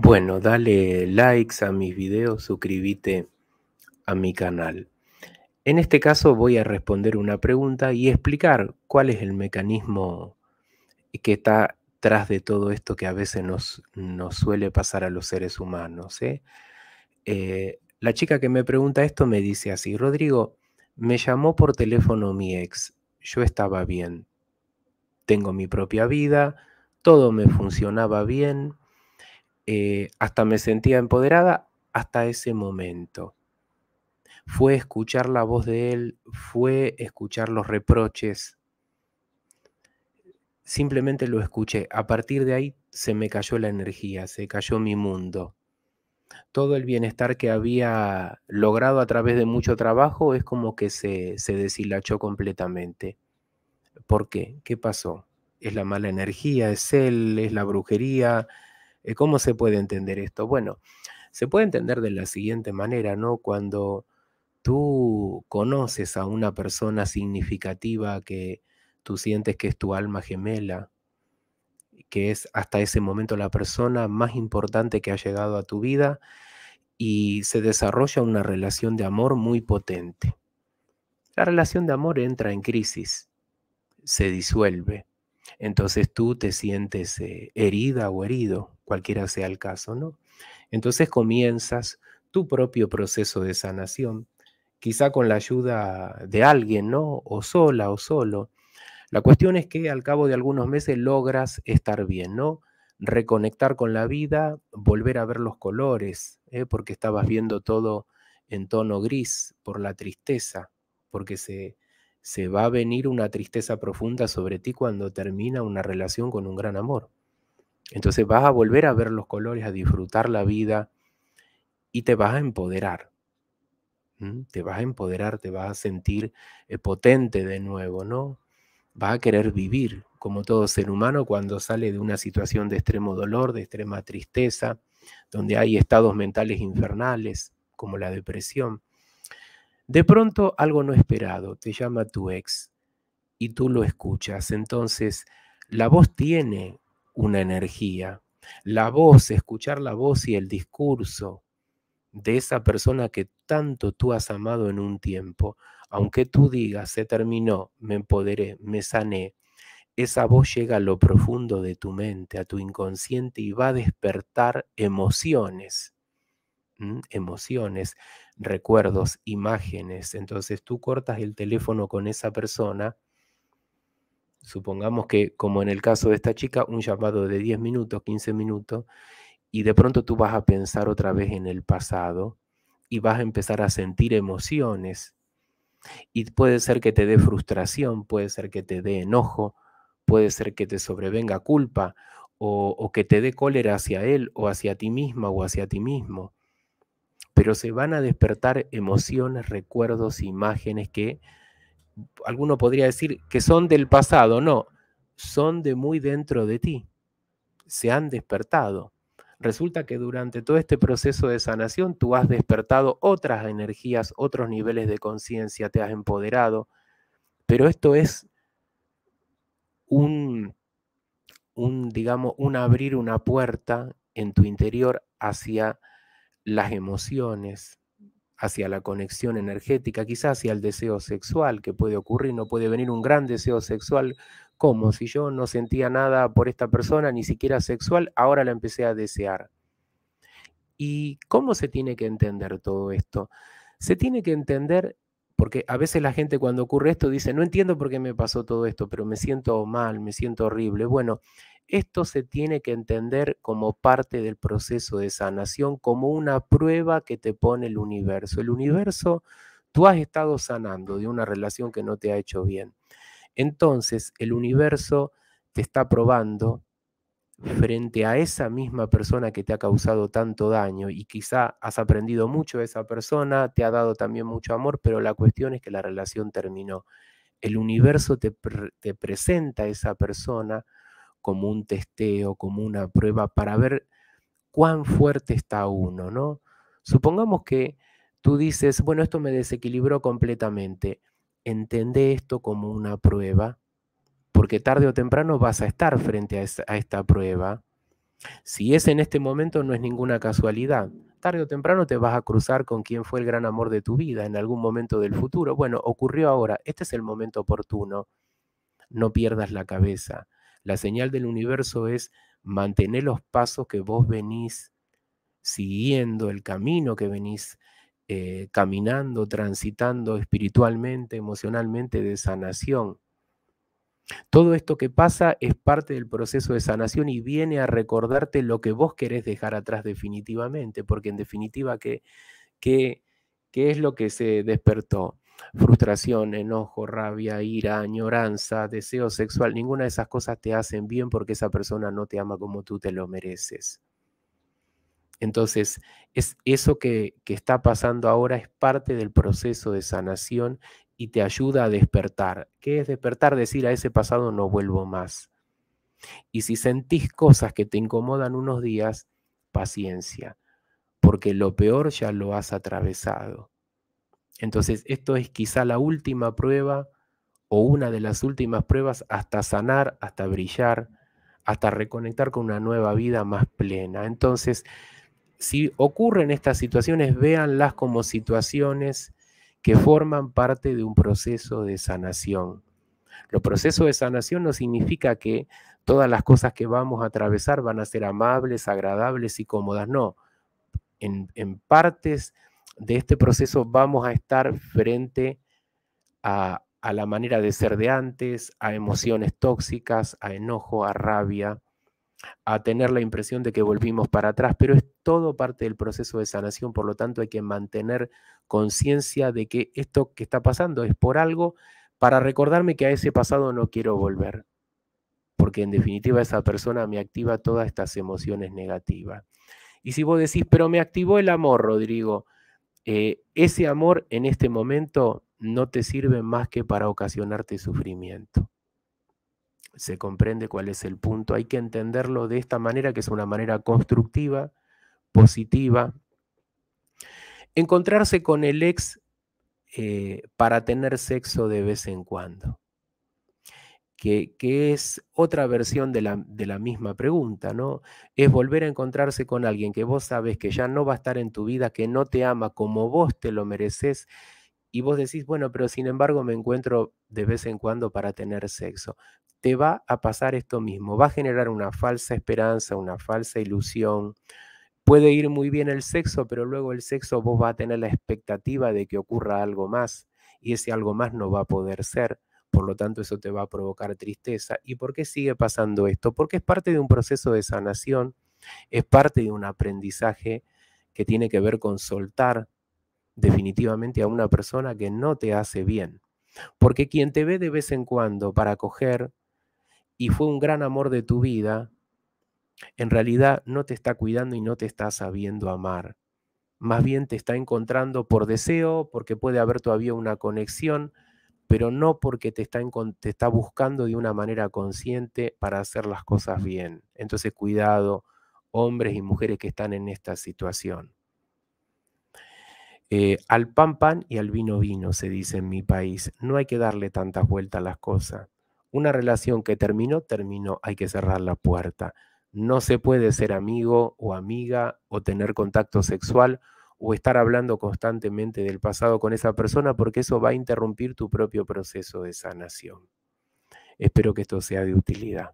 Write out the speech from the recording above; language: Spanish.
Bueno, dale likes a mis videos, suscríbete a mi canal. En este caso voy a responder una pregunta y explicar cuál es el mecanismo que está tras de todo esto que a veces nos, suele pasar a los seres humanos. ¿eh? Eh, la chica que me pregunta esto me dice así, Rodrigo, me llamó por teléfono mi ex, yo estaba bien, tengo mi propia vida, todo me funcionaba bien, eh, hasta me sentía empoderada hasta ese momento. Fue escuchar la voz de él, fue escuchar los reproches. Simplemente lo escuché. A partir de ahí se me cayó la energía, se cayó mi mundo. Todo el bienestar que había logrado a través de mucho trabajo es como que se, se deshilachó completamente. ¿Por qué? ¿Qué pasó? Es la mala energía, es él, es la brujería, eh, ¿Cómo se puede entender esto? Bueno, se puede entender de la siguiente manera, ¿no? Cuando tú conoces a una persona significativa que tú sientes que es tu alma gemela, que es hasta ese momento la persona más importante que ha llegado a tu vida y se desarrolla una relación de amor muy potente. La relación de amor entra en crisis, se disuelve. Entonces tú te sientes eh, herida o herido, cualquiera sea el caso, ¿no? Entonces comienzas tu propio proceso de sanación, quizá con la ayuda de alguien, ¿no? O sola o solo. La cuestión es que al cabo de algunos meses logras estar bien, ¿no? Reconectar con la vida, volver a ver los colores, ¿eh? porque estabas viendo todo en tono gris por la tristeza, porque se, se va a venir una tristeza profunda sobre ti cuando termina una relación con un gran amor. Entonces vas a volver a ver los colores, a disfrutar la vida y te vas a empoderar. Te vas a empoderar, te vas a sentir eh, potente de nuevo, ¿no? Vas a querer vivir como todo ser humano cuando sale de una situación de extremo dolor, de extrema tristeza, donde hay estados mentales infernales, como la depresión. De pronto algo no esperado, te llama tu ex y tú lo escuchas. Entonces, la voz tiene una energía. La voz, escuchar la voz y el discurso de esa persona que tanto tú has amado en un tiempo, aunque tú digas, se terminó, me empoderé, me sané, esa voz llega a lo profundo de tu mente, a tu inconsciente y va a despertar emociones, emociones, recuerdos, imágenes. Entonces tú cortas el teléfono con esa persona Supongamos que, como en el caso de esta chica, un llamado de 10 minutos, 15 minutos, y de pronto tú vas a pensar otra vez en el pasado y vas a empezar a sentir emociones. Y puede ser que te dé frustración, puede ser que te dé enojo, puede ser que te sobrevenga culpa o, o que te dé cólera hacia él o hacia ti misma o hacia ti mismo. Pero se van a despertar emociones, recuerdos, imágenes que alguno podría decir que son del pasado, no, son de muy dentro de ti, se han despertado. Resulta que durante todo este proceso de sanación tú has despertado otras energías, otros niveles de conciencia, te has empoderado, pero esto es un, digamos, un abrir una puerta en tu interior hacia las emociones, hacia la conexión energética, quizás hacia el deseo sexual que puede ocurrir, no puede venir un gran deseo sexual, como si yo no sentía nada por esta persona, ni siquiera sexual, ahora la empecé a desear. ¿Y cómo se tiene que entender todo esto? Se tiene que entender, porque a veces la gente cuando ocurre esto dice, no entiendo por qué me pasó todo esto, pero me siento mal, me siento horrible. Bueno, esto se tiene que entender como parte del proceso de sanación, como una prueba que te pone el universo. El universo, tú has estado sanando de una relación que no te ha hecho bien. Entonces, el universo te está probando frente a esa misma persona que te ha causado tanto daño y quizá has aprendido mucho de esa persona, te ha dado también mucho amor, pero la cuestión es que la relación terminó. El universo te, presenta a esa persona como un testeo, como una prueba para ver cuán fuerte está uno, ¿no? Supongamos que tú dices, bueno, esto me desequilibró completamente. Entendé esto como una prueba, porque tarde o temprano vas a estar frente a, a esta prueba. Si es en este momento, no es ninguna casualidad. Tarde o temprano te vas a cruzar con quien fue el gran amor de tu vida en algún momento del futuro. Bueno, ocurrió ahora. Este es el momento oportuno. No pierdas la cabeza. La señal del universo es mantener los pasos que vos venís siguiendo, el camino que venís eh, caminando, transitando espiritualmente, emocionalmente de sanación. Todo esto que pasa es parte del proceso de sanación y viene a recordarte lo que vos querés dejar atrás definitivamente, porque en definitiva, qué es lo que se despertó? frustración, enojo, rabia, ira, añoranza, deseo sexual, ninguna de esas cosas te hacen bien porque esa persona no te ama como tú te lo mereces. Entonces, es eso que, que está pasando ahora es parte del proceso de sanación y te ayuda a despertar. ¿Qué es despertar? Decir a ese pasado no vuelvo más. Y si sentís cosas que te incomodan unos días, paciencia, porque lo peor ya lo has atravesado. Entonces, esto es quizá la última prueba o una de las últimas pruebas hasta sanar, hasta brillar, hasta reconectar con una nueva vida más plena. Entonces, si ocurren estas situaciones, véanlas como situaciones que forman parte de un proceso de sanación. Los procesos de sanación no significa que todas las cosas que vamos a atravesar van a ser amables, agradables y cómodas, no. En, en partes de este proceso vamos a estar frente a, la manera de ser de antes, a emociones tóxicas, a enojo, a rabia, a tener la impresión de que volvimos para atrás, pero es todo parte del proceso de sanación, por lo tanto hay que mantener conciencia de que esto que está pasando es por algo para recordarme que a ese pasado no quiero volver, porque en definitiva esa persona me activa todas estas emociones negativas. Y si vos decís, pero me activó el amor, Rodrigo, eh, ese amor en este momento no te sirve más que para ocasionarte sufrimiento. Se comprende cuál es el punto. Hay que entenderlo de esta manera, que es una manera constructiva, positiva. Encontrarse con el ex eh, para tener sexo de vez en cuando que, es otra versión de la, de la, misma pregunta, ¿no? Es volver a encontrarse con alguien que vos sabes que ya no va a estar en tu vida, que no te ama como vos te lo mereces, y vos decís, bueno, pero sin embargo me encuentro de vez en cuando para tener sexo. Te va a pasar esto mismo, va a generar una falsa esperanza, una falsa ilusión, puede ir muy bien el sexo, pero luego el sexo vos va a tener la expectativa de que ocurra algo más y ese algo más no va a poder ser por lo tanto eso te va a provocar tristeza. ¿Y por qué sigue pasando esto? Porque es parte de un proceso de sanación, es parte de un aprendizaje que tiene que ver con soltar definitivamente a una persona que no te hace bien. Porque quien te ve de vez en cuando para coger y fue un gran amor de tu vida, en realidad no te está cuidando y no te está sabiendo amar. Más bien te está encontrando por deseo, porque puede haber todavía una conexión, pero no porque te está, te está buscando de una manera consciente para hacer las cosas bien. Entonces, cuidado, hombres y mujeres que están en esta situación. Eh, al pan pan y al vino vino, se dice en mi país. No hay que darle tantas vueltas a las cosas. Una relación que terminó, terminó, hay que cerrar la puerta. No se puede ser amigo o amiga o tener contacto sexual o estar hablando constantemente del pasado con esa persona porque eso va a interrumpir tu propio proceso de sanación. Espero que esto sea de utilidad.